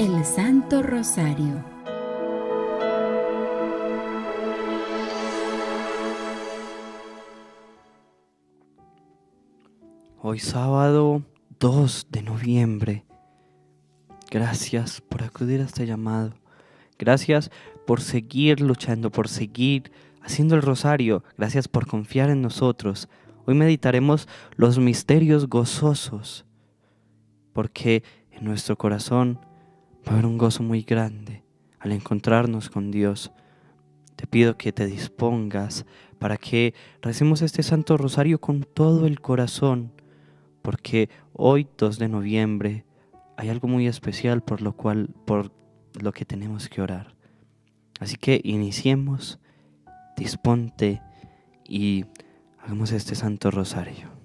El Santo Rosario. Hoy sábado 2 de noviembre. Gracias por acudir a este llamado. Gracias por seguir luchando, por seguir haciendo el rosario. Gracias por confiar en nosotros. Hoy meditaremos los misterios gozosos, porque en nuestro corazón Va a haber un gozo muy grande al encontrarnos con Dios. Te pido que te dispongas para que recemos este Santo Rosario con todo el corazón, porque hoy 2 de noviembre hay algo muy especial por lo cual por lo que tenemos que orar. Así que iniciemos, disponte y hagamos este Santo Rosario.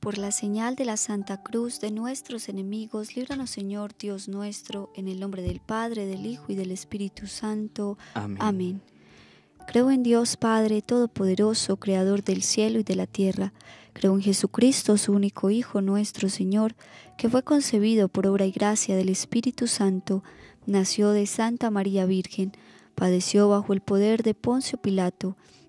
Por la señal de la Santa Cruz de nuestros enemigos, líbranos Señor Dios nuestro, en el nombre del Padre, del Hijo y del Espíritu Santo. Amén. Creo en Dios Padre Todopoderoso, Creador del cielo y de la tierra. Creo en Jesucristo, su único Hijo nuestro Señor, que fue concebido por obra y gracia del Espíritu Santo, nació de Santa María Virgen, padeció bajo el poder de Poncio Pilato,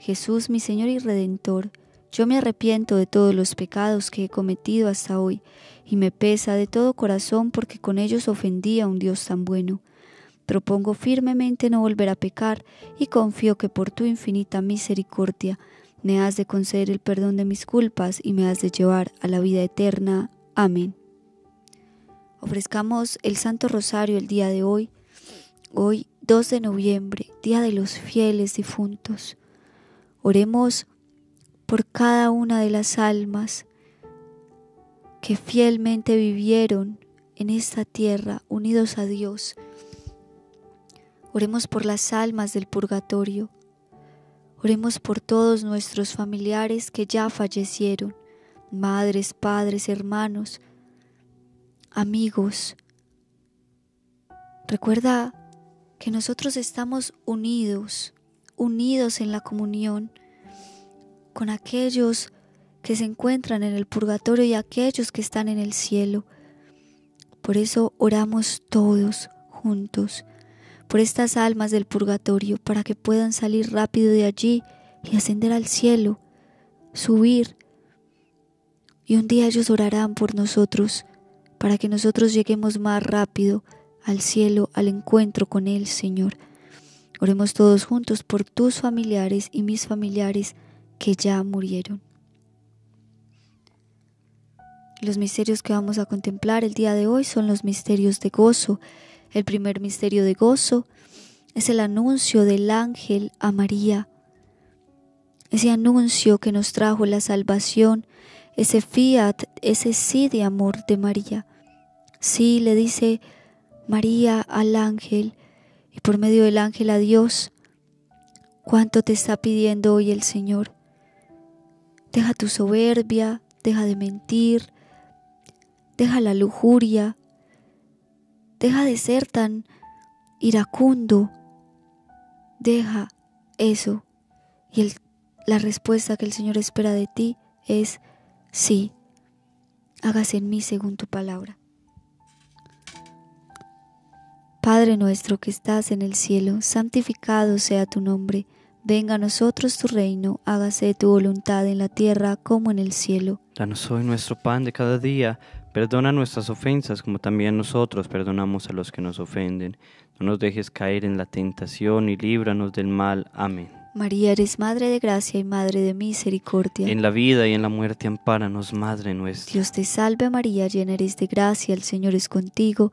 Jesús, mi Señor y Redentor, yo me arrepiento de todos los pecados que he cometido hasta hoy, y me pesa de todo corazón porque con ellos ofendí a un Dios tan bueno. Propongo firmemente no volver a pecar, y confío que por tu infinita misericordia me has de conceder el perdón de mis culpas y me has de llevar a la vida eterna. Amén. Ofrezcamos el Santo Rosario el día de hoy, hoy 2 de noviembre, Día de los Fieles Difuntos. Oremos por cada una de las almas que fielmente vivieron en esta tierra unidos a Dios. Oremos por las almas del purgatorio. Oremos por todos nuestros familiares que ya fallecieron, madres, padres, hermanos, amigos. Recuerda que nosotros estamos unidos unidos en la comunión con aquellos que se encuentran en el purgatorio y aquellos que están en el cielo. Por eso oramos todos juntos por estas almas del purgatorio, para que puedan salir rápido de allí y ascender al cielo, subir. Y un día ellos orarán por nosotros, para que nosotros lleguemos más rápido al cielo, al encuentro con el Señor. Oremos todos juntos por tus familiares y mis familiares que ya murieron. Los misterios que vamos a contemplar el día de hoy son los misterios de gozo. El primer misterio de gozo es el anuncio del ángel a María. Ese anuncio que nos trajo la salvación, ese fiat, ese sí de amor de María. Sí le dice María al ángel, por medio del ángel a Dios. ¿Cuánto te está pidiendo hoy el Señor? Deja tu soberbia, deja de mentir, deja la lujuria, deja de ser tan iracundo, deja eso. Y la respuesta que el Señor espera de ti es sí, hágase en mí según tu palabra. Padre nuestro que estás en el cielo, santificado sea tu nombre, venga a nosotros tu reino, hágase tu voluntad en la tierra como en el cielo. Danos hoy nuestro pan de cada día, perdona nuestras ofensas como también nosotros perdonamos a los que nos ofenden. No nos dejes caer en la tentación y líbranos del mal. Amén. María, eres Madre de Gracia y Madre de Misericordia. En la vida y en la muerte ampáranos, Madre nuestra. Dios te salve María, llena eres de gracia, el Señor es contigo.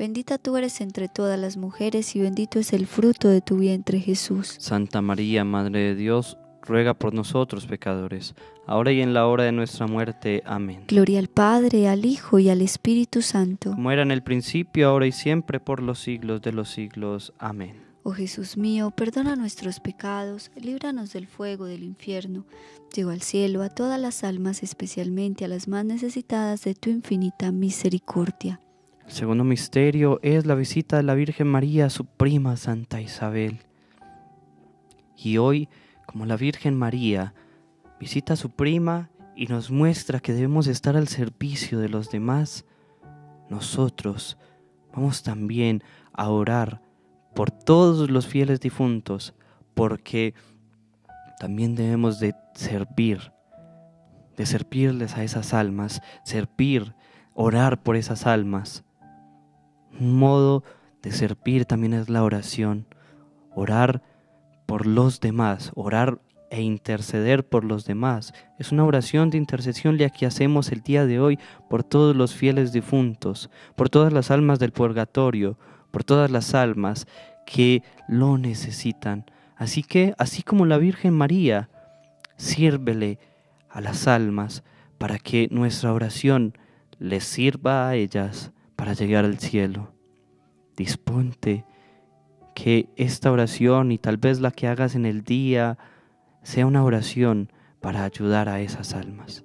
Bendita tú eres entre todas las mujeres y bendito es el fruto de tu vientre Jesús. Santa María, Madre de Dios, ruega por nosotros pecadores, ahora y en la hora de nuestra muerte. Amén. Gloria al Padre, al Hijo y al Espíritu Santo. Como en el principio, ahora y siempre, por los siglos de los siglos. Amén. Oh Jesús mío, perdona nuestros pecados, líbranos del fuego del infierno. Lleva al cielo a todas las almas, especialmente a las más necesitadas de tu infinita misericordia. El segundo misterio es la visita de la Virgen María a su prima Santa Isabel. Y hoy, como la Virgen María visita a su prima y nos muestra que debemos estar al servicio de los demás, nosotros vamos también a orar por todos los fieles difuntos, porque también debemos de servir, de servirles a esas almas, servir, orar por esas almas. Un modo de servir también es la oración. Orar por los demás, orar e interceder por los demás. Es una oración de intercesión la que hacemos el día de hoy por todos los fieles difuntos, por todas las almas del purgatorio, por todas las almas que lo necesitan. Así que, así como la Virgen María, sírvele a las almas para que nuestra oración les sirva a ellas para llegar al cielo. Disponte que esta oración y tal vez la que hagas en el día sea una oración para ayudar a esas almas.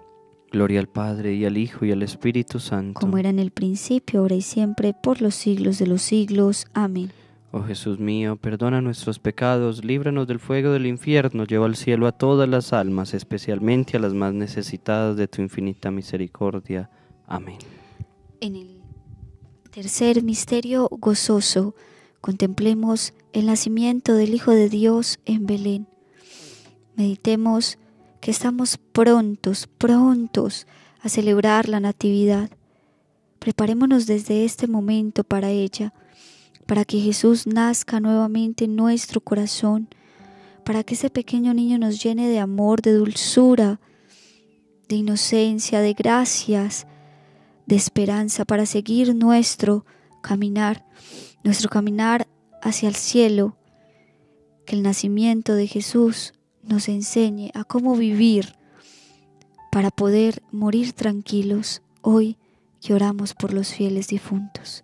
Gloria al Padre y al Hijo y al Espíritu Santo. Como era en el principio, ahora y siempre, por los siglos de los siglos. Amén. Oh Jesús mío, perdona nuestros pecados, líbranos del fuego del infierno, lleva al cielo a todas las almas, especialmente a las más necesitadas de tu infinita misericordia. Amén. En el tercer misterio gozoso, contemplemos el nacimiento del Hijo de Dios en Belén. Meditemos que estamos prontos, prontos a celebrar la Natividad. Preparémonos desde este momento para ella, para que Jesús nazca nuevamente en nuestro corazón, para que ese pequeño niño nos llene de amor, de dulzura, de inocencia, de gracias, de esperanza, para seguir nuestro caminar, nuestro caminar hacia el cielo, que el nacimiento de Jesús nos enseñe a cómo vivir para poder morir tranquilos hoy que oramos por los fieles difuntos.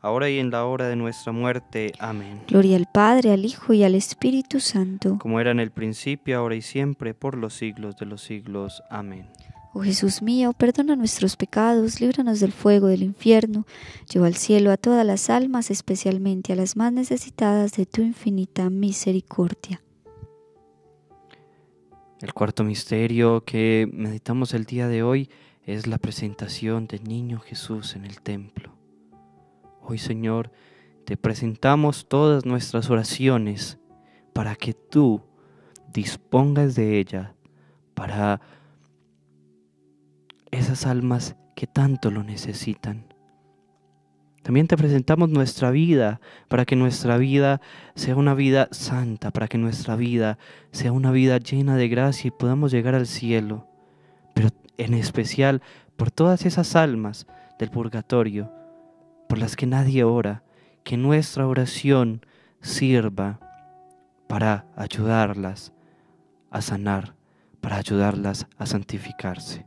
ahora y en la hora de nuestra muerte. Amén. Gloria al Padre, al Hijo y al Espíritu Santo. Como era en el principio, ahora y siempre, por los siglos de los siglos. Amén. Oh Jesús mío, perdona nuestros pecados, líbranos del fuego del infierno, lleva al cielo a todas las almas, especialmente a las más necesitadas de tu infinita misericordia. El cuarto misterio que meditamos el día de hoy es la presentación del niño Jesús en el templo. Hoy, Señor, te presentamos todas nuestras oraciones para que tú dispongas de ellas para esas almas que tanto lo necesitan. También te presentamos nuestra vida para que nuestra vida sea una vida santa, para que nuestra vida sea una vida llena de gracia y podamos llegar al cielo. Pero en especial por todas esas almas del purgatorio por las que nadie ora, que nuestra oración sirva para ayudarlas a sanar, para ayudarlas a santificarse.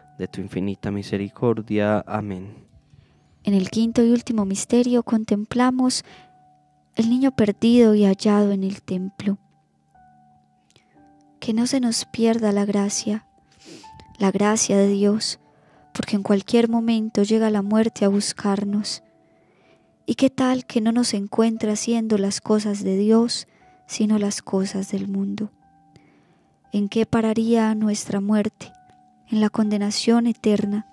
de tu infinita misericordia. Amén. En el quinto y último misterio contemplamos el niño perdido y hallado en el templo. Que no se nos pierda la gracia, la gracia de Dios, porque en cualquier momento llega la muerte a buscarnos. ¿Y qué tal que no nos encuentra haciendo las cosas de Dios, sino las cosas del mundo? ¿En qué pararía nuestra muerte? en la condenación eterna.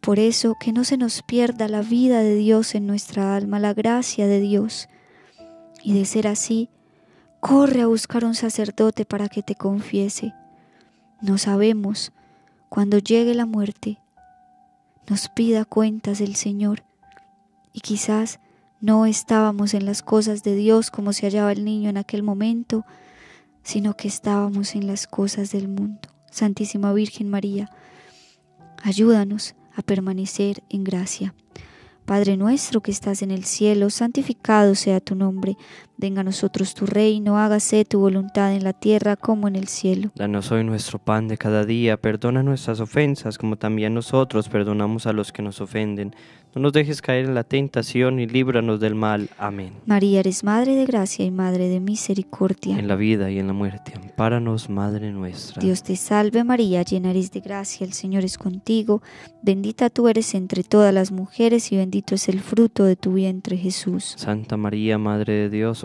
Por eso, que no se nos pierda la vida de Dios en nuestra alma, la gracia de Dios. Y de ser así, corre a buscar un sacerdote para que te confiese. No sabemos cuando llegue la muerte. Nos pida cuentas el Señor. Y quizás no estábamos en las cosas de Dios como se hallaba el niño en aquel momento, sino que estábamos en las cosas del mundo. Santísima Virgen María, ayúdanos a permanecer en gracia. Padre nuestro que estás en el cielo, santificado sea tu nombre Venga a nosotros tu reino, hágase tu voluntad en la tierra como en el cielo. Danos hoy nuestro pan de cada día, perdona nuestras ofensas como también nosotros perdonamos a los que nos ofenden. No nos dejes caer en la tentación y líbranos del mal. Amén. María, eres Madre de Gracia y Madre de Misericordia. En la vida y en la muerte, ampáranos, Madre nuestra. Dios te salve María, llena eres de gracia, el Señor es contigo, bendita tú eres entre todas las mujeres y bendito es el fruto de tu vientre Jesús. Santa María, Madre de Dios,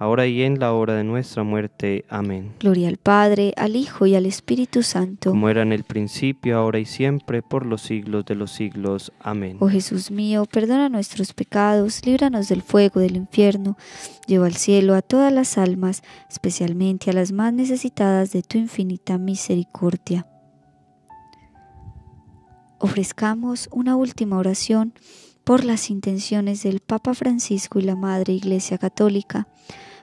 ahora y en la hora de nuestra muerte. Amén. Gloria al Padre, al Hijo y al Espíritu Santo. Como era en el principio, ahora y siempre, por los siglos de los siglos. Amén. Oh Jesús mío, perdona nuestros pecados, líbranos del fuego del infierno, lleva al cielo a todas las almas, especialmente a las más necesitadas de tu infinita misericordia. Ofrezcamos una última oración por las intenciones del Papa Francisco y la Madre Iglesia Católica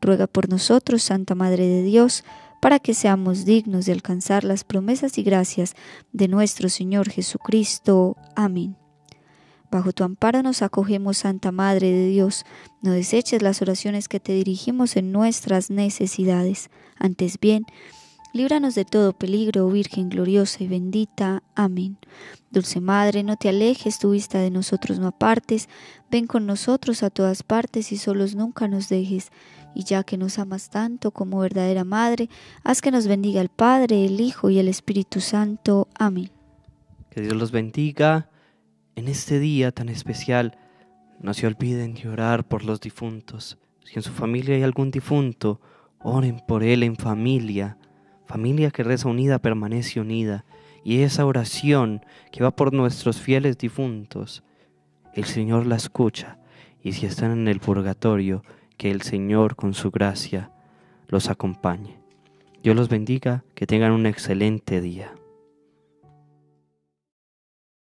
Ruega por nosotros, Santa Madre de Dios, para que seamos dignos de alcanzar las promesas y gracias de nuestro Señor Jesucristo. Amén. Bajo tu amparo nos acogemos, Santa Madre de Dios. No deseches las oraciones que te dirigimos en nuestras necesidades. Antes bien, líbranos de todo peligro, Virgen gloriosa y bendita. Amén. Dulce Madre, no te alejes, tu vista de nosotros no apartes. Ven con nosotros a todas partes y solos nunca nos dejes y ya que nos amas tanto como verdadera Madre, haz que nos bendiga el Padre, el Hijo y el Espíritu Santo. Amén. Que Dios los bendiga en este día tan especial. No se olviden de orar por los difuntos. Si en su familia hay algún difunto, oren por él en familia. Familia que reza unida permanece unida. Y esa oración que va por nuestros fieles difuntos, el Señor la escucha. Y si están en el purgatorio, que el Señor con su gracia los acompañe. Dios los bendiga, que tengan un excelente día.